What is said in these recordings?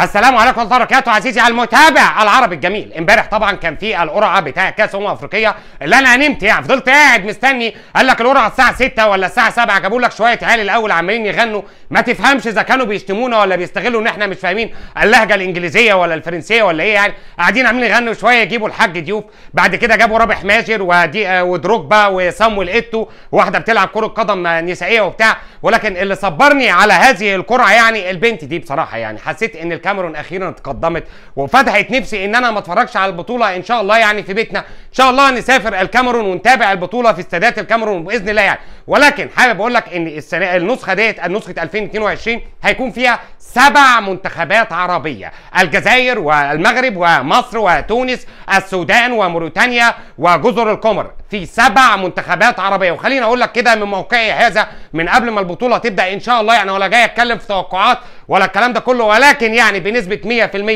السلام عليكم ورحمه الله وبركاته عزيزي المتابع العربي الجميل امبارح طبعا كان في القرعه بتاع كاس امم افريقيه اللي انا نمت يعني فضلت قاعد مستني قال لك القرعه الساعه 6 ولا الساعه 7 جابوا لك شويه عيال الاول عمالين يغنوا ما تفهمش اذا كانوا بيشتمونا ولا بيستغلوا ان احنا مش فاهمين اللهجه الانجليزيه ولا الفرنسيه ولا ايه يعني قاعدين عاملين يغنوا شويه يجيبوا الحاج ضيوف بعد كده جابوا رابح ماجر ودي ودروجبا وصامويل ايتو واحده بتلعب كره قدم نسائيه وبتاع ولكن اللي صبرني على هذه القرعه يعني البنت دي بصراحه يعني حسيت ان الكاميرون اخيرا اتقدمت وفتحت نفسي ان انا ما اتفرجش على البطوله ان شاء الله يعني في بيتنا ان شاء الله نسافر الكاميرون ونتابع البطوله في استادات الكاميرون باذن الله يعني ولكن حابب اقول لك ان السنه النسخه ديت نسخه 2000 2022 هيكون فيها سبع منتخبات عربية الجزائر والمغرب ومصر وتونس السودان وموريتانيا وجزر القمر في سبع منتخبات عربية وخليني أقول لك كده من موقعي هذا من قبل ما البطولة تبدأ إن شاء الله يعني ولا جاي أتكلم في توقعات ولا الكلام ده كله ولكن يعني بنسبة 100%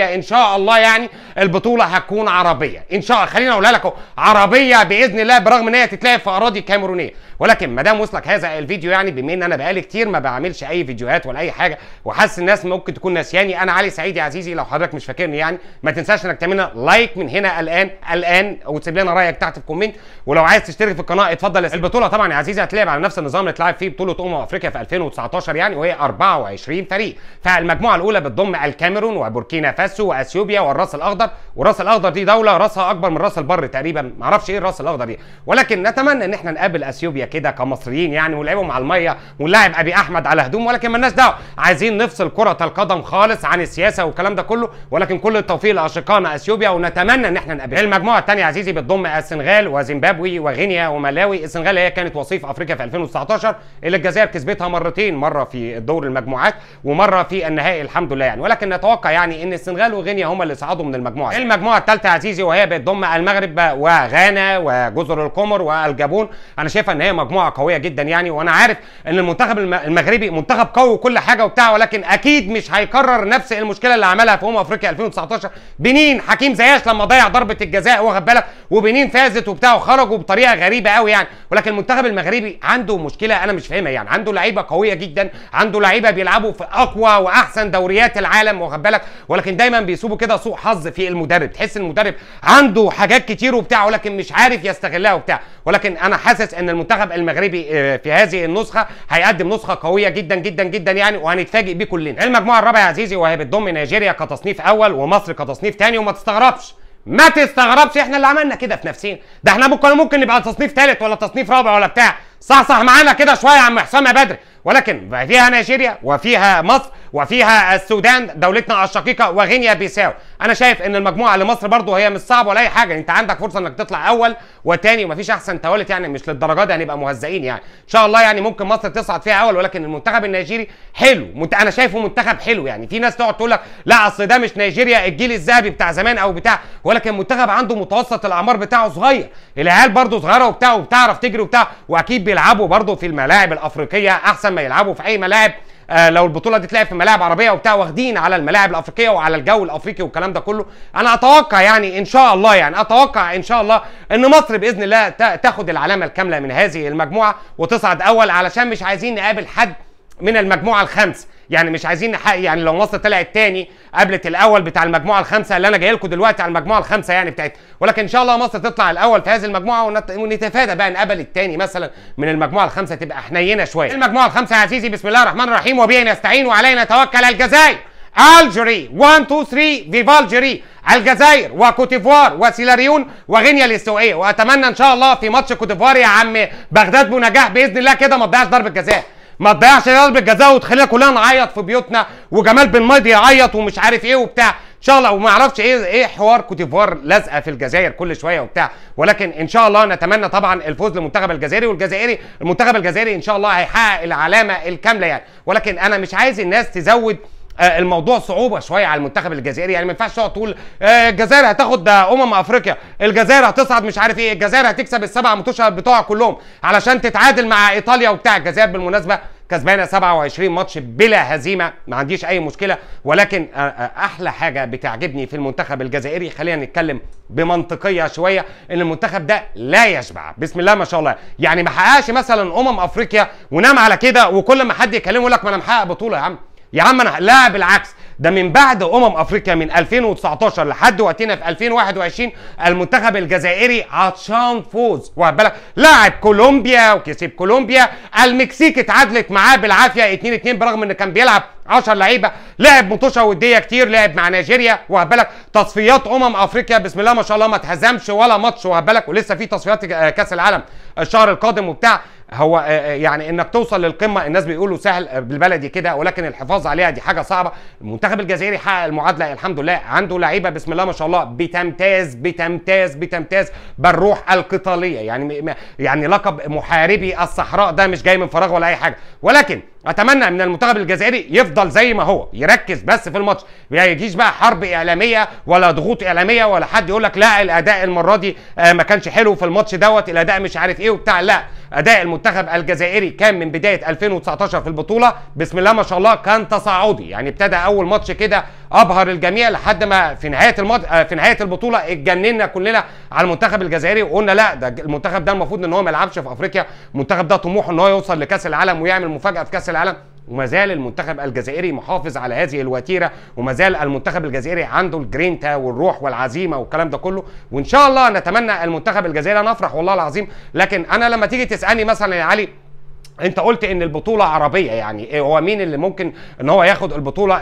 إن شاء الله يعني البطولة هتكون عربية إن شاء الله خليني أقولها لكم عربية بإذن الله برغم إن هي تتلعب في أراضي كاميرونية ولكن ما دام وصلك هذا الفيديو يعني بما إن أنا بقالي كتير ما بعملش أي فيديوهات ولا أي حاجة وحاسس الناس ناس ممكن تكون ناسياني انا علي سعيد يا عزيزي لو حضرتك مش فاكرني يعني ما تنساش انك تعمل لايك من هنا الان الان وتسيب لنا رايك تحت في كومنت ولو عايز تشترك في القناه اتفضل يا البطوله طبعا يا عزيزي هتلعب على نفس النظام اللي اتلعب فيه بطوله امم افريقيا في 2019 يعني وهي 24 فريق فالمجموعه الاولى بتضم الكاميرون وبوركينا فاسو واثيوبيا والراس الاخضر والراس الاخضر دي دوله راسها اكبر من راس البر تقريبا ما اعرفش ايه الراس الاخضر دي ولكن نتمنى ان احنا نقابل اثيوبيا كده كمصريين يعني ونلعبهم على الميه ونلاعب ابي احمد على هدوم ولكن مالناش دعوه عايزين نفصل كره كرة القدم خالص عن السياسة والكلام ده كله ولكن كل التوفيق لأشقائنا أثيوبيا ونتمنى إن احنا نقابلها. المجموعة الثانية عزيزي بتضم السنغال وزيمبابوي وغينيا وملاوي، السنغال هي كانت وصيف أفريقيا في 2019 اللي الجزائر كسبتها مرتين مرة في دور المجموعات ومرة في النهائي الحمد لله يعني ولكن نتوقع يعني إن السنغال وغينيا هما اللي صعدوا من المجموعة. المجموعة الثالثة عزيزي وهي بتضم المغرب وغانا وجزر القمر والجابون، أنا شايف إن هي مجموعة قوية جدا يعني وأنا عارف إن المنتخب المغربي منتخب قوي وكل حاجة وبتاع ولكن أكيد اكيد مش هيكرر نفس المشكله اللي عملها في امم افريقيا 2019 بنين حكيم زياش لما ضيع ضربه الجزاء واخد بالك وبنين فازت وبتاع وخرجوا بطريقه غريبه قوي يعني ولكن المنتخب المغربي عنده مشكله انا مش فاهمها يعني عنده لعيبه قويه جدا عنده لعيبه بيلعبوا في اقوى واحسن دوريات العالم واخد بالك ولكن دايما بيسوبوا كده سوء حظ في المدرب تحس المدرب عنده حاجات كتير وبتاع ولكن مش عارف يستغلها وبتاع ولكن انا حاسس ان المنتخب المغربي آه، في هذه النسخه هيقدم نسخه قويه جدا جدا جدا يعني وهنتفاجئ بيه كلنا المجموعه الرابعه يا عزيزي وهي بتضم نيجيريا كتصنيف اول ومصر كتصنيف ثاني وما تستغربش ما تستغربش احنا اللي عملنا كده في نفسنا ده احنا ممكن ممكن نبقى تصنيف ثالث ولا تصنيف رابع ولا بتاع صحصح معانا كده شويه يا عم حسام يا بدر ولكن فيها نيجيريا وفيها مصر وفيها السودان دولتنا الشقيقه وغينيا بيساو انا شايف ان المجموعه لمصر برضو هي مش صعبه ولا اي حاجه انت عندك فرصه انك تطلع اول وتاني ومفيش احسن توالت يعني مش للدرجه دي هنبقى يعني مهزئين يعني ان شاء الله يعني ممكن مصر تصعد فيها اول ولكن المنتخب النيجيري حلو منت... انا شايفه منتخب حلو يعني في ناس تقعد تقول لك لا اصل ده مش نيجيريا الجيل الذهبي بتاع زمان او بتاع ولكن منتخب عنده متوسط الاعمار بتاعه صغير العيال برضو صغيره وبتاع وبتعرف تجري وبتاع واكيد بيلعبوا برضه في الملاعب الافريقيه احسن ما يلعبوا في اي ملاعب آه، لو البطوله دي تلعب في ملاعب عربيه وبتاع واخدين على الملاعب الافريقيه وعلى الجو الافريقي والكلام ده كله انا اتوقع يعني ان شاء الله يعني اتوقع ان شاء الله ان مصر باذن الله تاخد العلامه الكامله من هذه المجموعه وتصعد اول علشان مش عايزين نقابل حد من المجموعه الخامسه يعني مش عايزين نحقق يعني لو مصر طلعت تاني قابلت الاول بتاع المجموعه الخامسه اللي انا جاي لكم دلوقتي على المجموعه الخامسه يعني بتاعتها ولكن ان شاء الله مصر تطلع الاول في هذه المجموعه ونتفادى بقى نقابل التاني مثلا من المجموعه الخامسه تبقى حنينه شويه المجموعه الخامسه يا عزيزي بسم الله الرحمن الرحيم وبه نستعين وعلينا نتوكل الجزائر الجري 1 2 3 فيفالجري الجزائر وكوتيفوار وسيلاريون وغينيا الاستوائيه واتمنى ان شاء الله في ماتش كوتيفوار يا عم بغداد بنجاح باذن الله كده ما تضيعش ضربه جزاء ما تضيعش قلب الجزاء وتخلينا كلنا نعيط في بيوتنا وجمال بن ماضي يعيط ومش عارف ايه وبتاع ان شاء الله وما اعرفش ايه ايه حوار كوتيفوار لازقه في الجزائر كل شويه وبتاع ولكن ان شاء الله نتمنى طبعا الفوز للمنتخب الجزائري والجزائري المنتخب الجزائري ان شاء الله هيحقق العلامه الكامله يعني ولكن انا مش عايز الناس تزود آه، الموضوع صعوبه شويه على المنتخب الجزائري يعني ما ينفعش تقعد تقول آه، الجزائر هتاخد آه، امم افريقيا الجزائر هتصعد مش عارف ايه الجزائر هتكسب السبع ماتشات بتوع كلهم علشان تتعادل مع ايطاليا وبتاع الجزائر بالمناسبه كسبانه 27 ماتش بلا هزيمه ما عنديش اي مشكله ولكن احلى حاجه بتعجبني في المنتخب الجزائري خلينا نتكلم بمنطقيه شويه ان المنتخب ده لا يشبع بسم الله ما شاء الله يعني ما حققش مثلا امم افريقيا ونام على كده وكل ما حد يكلمه يقول لك ما انا محقق بطوله يا عم يا عم انا لا بالعكس ده من بعد امم افريقيا من 2019 لحد وقتنا في 2021 المنتخب الجزائري عطشان فوز واخد بالك لاعب كولومبيا وكسب كولومبيا المكسيك اتعادلت معاه بالعافيه 2 2 برغم ان كان بيلعب 10 لعيبه لعب مطوشه وديه كتير لعب مع نيجيريا واخد بالك تصفيات امم افريقيا بسم الله ما شاء الله ما اتهزمش ولا ماتش واخد بالك ولسه في تصفيات آه، كاس العالم الشهر القادم وبتاع هو آه، آه، يعني انك توصل للقمه الناس بيقولوا سهل آه، بالبلدي كده ولكن الحفاظ عليها دي حاجه صعبه المنتخب الجزائري حقق المعادله الحمد لله عنده لعيبه بسم الله ما شاء الله بتمتاز بتمتاز بتمتاز بالروح القتاليه يعني يعني لقب محاربي الصحراء ده مش جاي من فراغ ولا اي حاجه ولكن اتمنى من المنتخب الجزائري يفضل زي ما هو يركز بس في الماتش ما يجيش بقى حرب اعلاميه ولا ضغوط اعلاميه ولا حد يقول لك لا الاداء المره دي آه، ما كانش حلو في الماتش دوت الاداء مش عارف ايه وبتاع لا اداء المنتخب الجزائري كان من بدايه 2019 في البطوله بسم الله ما شاء الله كان تصاعدي يعني ابتدى اول ماتش كده ابهر الجميع لحد ما في نهايه المض... آه، في نهايه البطوله اتجننا كلنا على المنتخب الجزائري وقلنا لا ده المنتخب ده المفروض ان هو ما يلعبش في افريقيا المنتخب ده طموحه ان هو يوصل لكاس العالم ويعمل مفاجاه في كاس العالم وما زال المنتخب الجزائري محافظ على هذه الوتيره وما زال المنتخب الجزائري عنده الجرينتا والروح والعزيمه والكلام ده كله وان شاء الله نتمنى المنتخب الجزائري نفرح والله العظيم لكن انا لما تيجي تسالني مثلا يا علي انت قلت ان البطوله عربيه يعني إيه هو مين اللي ممكن ان هو ياخد البطوله آه،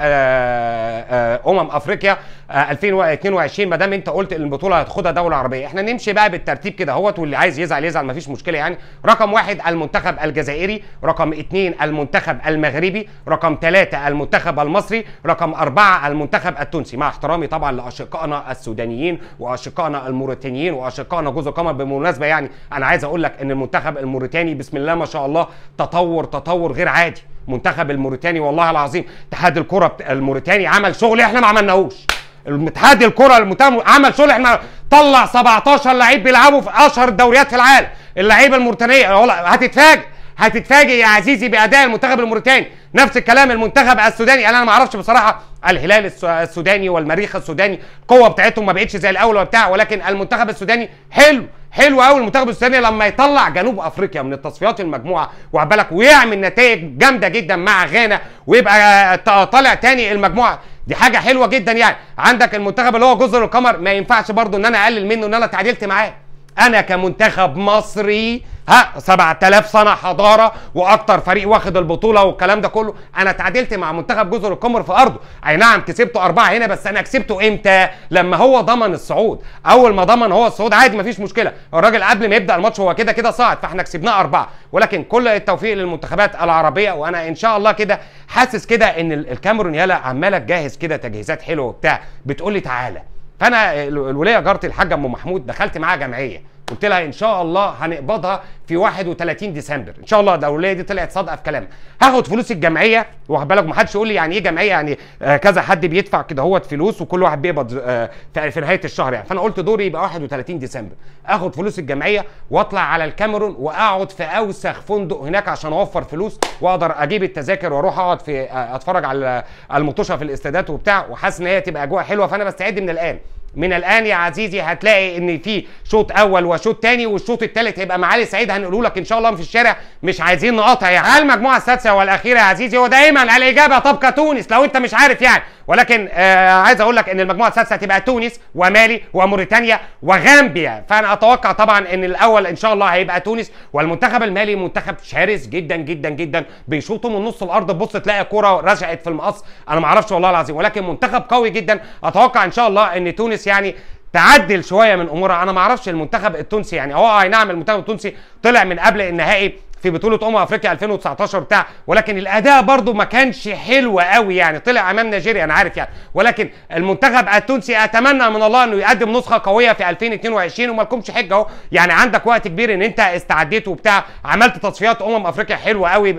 آه، امم افريقيا 2022 آه، ما دام انت قلت ان البطوله هتاخدها دوله عربيه احنا نمشي بقى بالترتيب كده اهوت واللي عايز يزعل يزعل مفيش مشكله يعني رقم واحد المنتخب الجزائري رقم اثنين المنتخب المغربي رقم ثلاثه المنتخب المصري رقم اربعه المنتخب التونسي مع احترامي طبعا لاشقائنا السودانيين واشقائنا الموريتانيين واشقائنا جزر القمر بالمناسبه يعني انا عايز اقول لك ان المنتخب الموريتاني بسم الله ما شاء الله تطور تطور غير عادي منتخب الموريتاني والله العظيم اتحاد الكره الموريتاني عمل شغل احنا ما عملناهوش الاتحاد الكره المتهم عمل صلح مع طلع 17 لعيب بيلعبوا في اشهر الدوريات في العالم اللعيبه الموريتانيه هتتفاجئ هتتفاجئ يا عزيزي باداء المنتخب الموريتاني نفس الكلام المنتخب السوداني انا ما اعرفش بصراحه الهلال السوداني والمريخ السوداني القوه بتاعتهم ما بقتش زي الاول وبتاع ولكن المنتخب السوداني حلو حلو قوي المنتخب السوداني لما يطلع جنوب افريقيا من التصفيات المجموعه وعبالك ويعمل نتائج جامده جدا مع غانا ويبقى طالع تاني المجموعه دي حاجه حلوه جدا يعني عندك المنتخب اللي هو جزر القمر ما ينفعش برضو ان انا اقلل منه ان انا تعادلت معاه انا كمنتخب مصري ها 7000 سنه حضاره واكتر فريق واخد البطوله والكلام ده كله انا تعادلت مع منتخب جزر القمر في ارضه اي نعم كسبته اربعه هنا بس انا كسبته امتى لما هو ضمن الصعود اول ما ضمن هو الصعود عادي مفيش مشكله الراجل قبل ما يبدا الماتش هو كده كده صاعد فاحنا كسبناه اربعه ولكن كل التوفيق للمنتخبات العربيه وانا ان شاء الله كده حاسس كده ان الكاميرون يالا عماله تجهز كده تجهيزات حلوه وبتاع بتقول لي تعالى فانا الوليه جارتي الحاجه ام محمود دخلت معاها جمعيه قلت لها ان شاء الله هنقبضها في 31 ديسمبر ان شاء الله الاولويه دي طلعت صادقه في كلام هاخد فلوس الجمعيه واخد بالك ما حدش يقول لي يعني ايه جمعيه يعني آه كذا حد بيدفع كده هوت فلوس وكل واحد بيقبض آه في نهايه الشهر يعني فانا قلت دوري يبقى 31 ديسمبر اخد فلوس الجمعيه واطلع على الكاميرون واقعد في اوسخ فندق هناك عشان اوفر فلوس واقدر اجيب التذاكر واروح اقعد في آه، اتفرج على آه، المطوشه في الاستادات وبتاع وحاسس ان هي تبقى اجواء حلوه فانا بستعد من الان من الان يا عزيزي هتلاقي ان في شوط اول وشوط تاني والشوط التالت هيبقى معالي سعيد هنقوله لك ان شاء الله في الشارع مش عايزين نقاطع يعني المجموعه السادسه والاخيره يا عزيزي ودائما الاجابه طبقه تونس لو انت مش عارف يعني ولكن آه عايز اقول لك ان المجموعه السادسه هتبقى تونس ومالي وموريتانيا وغامبيا فانا اتوقع طبعا ان الاول ان شاء الله هيبقى تونس والمنتخب المالي منتخب شرس جدا جدا جدا بيشوطوا من نص الارض تبص تلاقي كوره رجعت في المقص انا ما اعرفش والله العظيم ولكن منتخب قوي جدا اتوقع ان شاء الله ان تونس يعني تعدل شويه من امورها انا ما اعرفش المنتخب التونسي يعني هو اي نعم المنتخب التونسي طلع من قبل النهائي في بطوله امم افريقيا 2019 بتاع ولكن الاداء برضه ما كانش حلو قوي يعني طلع امام نيجيريا انا عارف يعني ولكن المنتخب التونسي اتمنى من الله انه يقدم نسخه قويه في 2022 وما لكمش حجه اهو يعني عندك وقت كبير ان انت استعديت وبتاع عملت تصفيات امم افريقيا حلوه قوي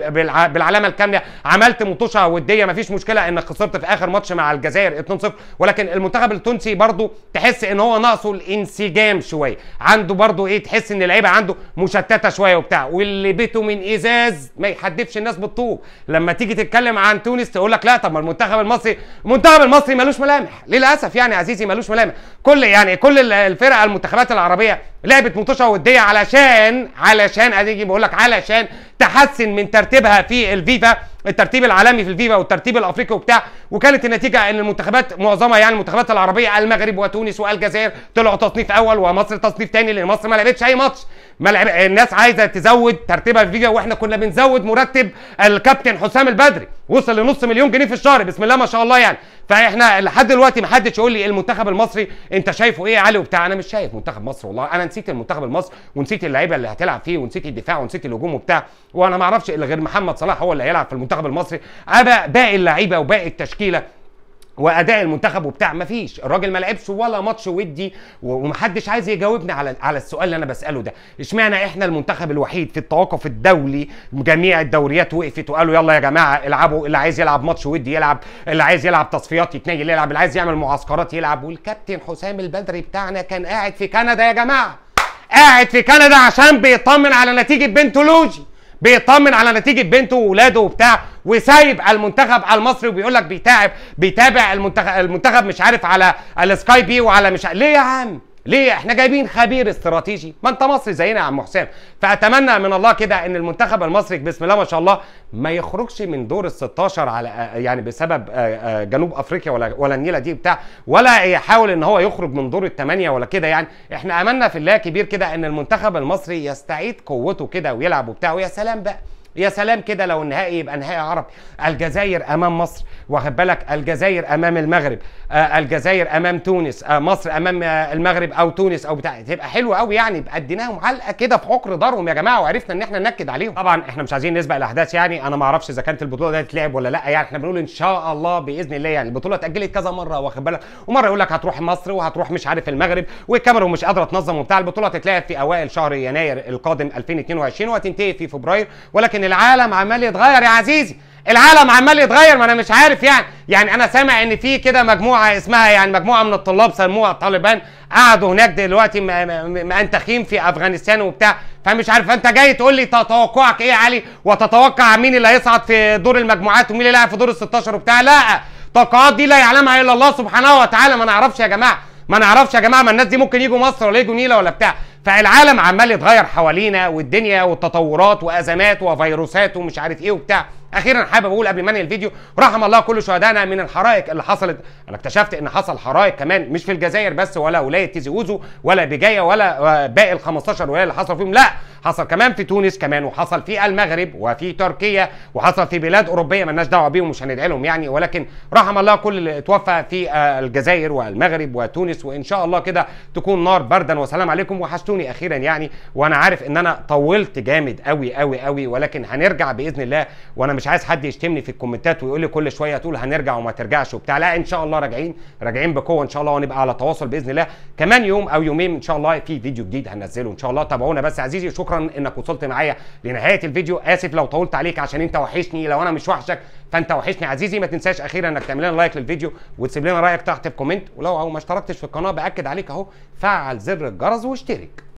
بالعلامه الكامله عملت مطوشه وديه مفيش مشكله انك خسرت في اخر ماتش مع الجزائر 2-0 ولكن المنتخب التونسي برضه تحس ان هو ناقصه الانسجام شويه عنده برضه ايه تحس ان اللعيبه عنده مشتته شويه وبتاع واللي بيته من ازاز ما يحدفش الناس بالطوب لما تيجي تتكلم عن تونس تقول لك لا طب ما المنتخب المصري المنتخب المصري ملوش ملامح للاسف يعني عزيزي ملوش ملامح كل يعني كل الفرق المنتخبات العربيه لعبه منتشره وديه علشان علشان ادي بقول لك علشان تحسن من ترتيبها في الفيفا الترتيب العالمي في الفيفا والترتيب الافريقي وبتاع وكانت النتيجه ان المنتخبات معظمها يعني المنتخبات العربيه المغرب وتونس والجزائر طلعوا تصنيف اول ومصر تصنيف ثاني لان مصر ما لعبتش اي ماتش ما لعب... الناس عايزه تزود ترتيبها في الفيفا واحنا كنا بنزود مرتب الكابتن حسام البدري وصل لنص مليون جنيه في الشهر بسم الله ما شاء الله يعني فاحنا لحد دلوقتي ما حدش يقول لي المنتخب المصري انت شايفه ايه يا علي وبتاع انا مش شايف منتخب مصر والله انا نسيت المنتخب المصري ونسيت اللعيبه اللي هتلعب فيه ونسيت الدفاع ونسيت الهجوم وبتاع وانا ما اعرفش الا غير محمد صلاح هو اللي هيلعب في المنتخب المصري باقي اللعيبه وباقي التشكيله واداء المنتخب وبتاع مفيش الراجل ما لعبش ولا ماتش ودي ومحدش عايز يجاوبني على على السؤال اللي انا بساله ده اشمعنى احنا المنتخب الوحيد في التوقف الدولي جميع الدوريات وقفت وقالوا يلا يا جماعه العبوا اللي عايز يلعب ماتش ودي يلعب اللي عايز يلعب تصفيات يتنيل يلعب اللي عايز يعمل معسكرات يلعب والكابتن حسام البدري بتاعنا كان قاعد في كندا يا جماعه قاعد في كندا عشان بيطمن على نتيجه بنته لوجي بيطمن على نتيجه بنته واولاده وبتاع وسايب على المنتخب على المصري وبيقول لك بيتعب بيتابع المنتخب المنتخب مش عارف على السكاي بي وعلى مش ليه يا عم ليه احنا جايبين خبير استراتيجي ما انت مصري زينا يا عم حسام فاتمنى من الله كده ان المنتخب المصري بسم الله ما شاء الله ما يخرجش من دور ال 16 على يعني بسبب جنوب افريقيا ولا ولا النيله دي بتاع ولا يحاول ان هو يخرج من دور الثمانيه ولا كده يعني احنا املنا في الله كبير كده ان المنتخب المصري يستعيد قوته كده ويلعب وبتاع ويا سلام بقى يا سلام كده لو النهائي يبقى نهائي عربي الجزائر امام مصر واخد بالك الجزائر امام المغرب آه الجزائر امام تونس آه مصر امام آه المغرب او تونس او بتاع تبقى حلوه قوي يعني اديناهم علقه كده في حكر دارهم يا جماعه وعرفنا ان احنا ننكد عليهم طبعا احنا مش عايزين نسبق الاحداث يعني انا ما اعرفش اذا كانت البطوله دي هتتلعب ولا لا يعني احنا بنقول ان شاء الله باذن الله يعني البطوله اتاجلت كذا مره واخد بالك ومره يقول لك هتروح مصر وهتروح مش عارف المغرب والكاميرون مش قادره تنظم وبتاع البطوله هتتلعب في اوائل شهر يناير القادم 2022 وهتنتهي في فبراير ولكن العالم عمال يتغير يا عزيزي العالم عمال يتغير ما انا مش عارف يعني يعني انا سامع ان في كده مجموعه اسمها يعني مجموعه من الطلاب سموها طالبان قعدوا هناك دلوقتي مأنتخين في افغانستان وبتاع فمش عارف انت جاي تقول لي توقعك ايه يا علي وتتوقع مين اللي هيصعد في دور المجموعات ومين اللي هيلعب في دور ال 16 وبتاع لا التوقعات دي لا يعلمها الا الله سبحانه وتعالى ما نعرفش يا جماعه ما نعرفش يا جماعه ما الناس دي ممكن يجوا مصر ولا يجوا نيله ولا بتاع فالعالم عمال يتغير حوالينا والدنيا والتطورات وازمات وفيروسات ومش عارف ايه وبتاع اخيرا حابب اقول قبل ما انهي الفيديو رحم الله كل شهدائنا من الحرائق اللي حصلت انا اكتشفت ان حصل حرائق كمان مش في الجزائر بس ولا ولايه تيزي اوزو ولا بجايه ولا آه، باقي ال 15 ولايه اللي حصل فيهم لا حصل كمان في تونس كمان وحصل في المغرب وفي تركيا وحصل في بلاد اوروبيه مالناش دعوه بيهم مش هندعي لهم يعني ولكن رحم الله كل اللي اتوفى في آه، الجزائر والمغرب وتونس وان شاء الله كده تكون نار بردا وسلام عليكم وحشتوني اخيرا يعني وانا عارف ان انا طولت جامد قوي قوي قوي ولكن هنرجع باذن الله وانا مش مش عايز حد يشتمني في الكومنتات ويقول لي كل شويه تقول هنرجع وما ترجعش وبتاع لا ان شاء الله راجعين راجعين بقوه ان شاء الله ونبقى على تواصل باذن الله كمان يوم او يومين ان شاء الله في فيديو جديد هننزله ان شاء الله تابعونا بس عزيزي شكرا انك وصلت معايا لنهايه الفيديو اسف لو طولت عليك عشان انت وحشني لو انا مش وحشك فانت وحشني عزيزي ما تنساش اخيرا انك تعمل لنا لايك للفيديو وتسيب لنا رايك تحت في كومنت ولو ما اشتركتش في القناه باكد عليك اهو فعل زر الجرس واشترك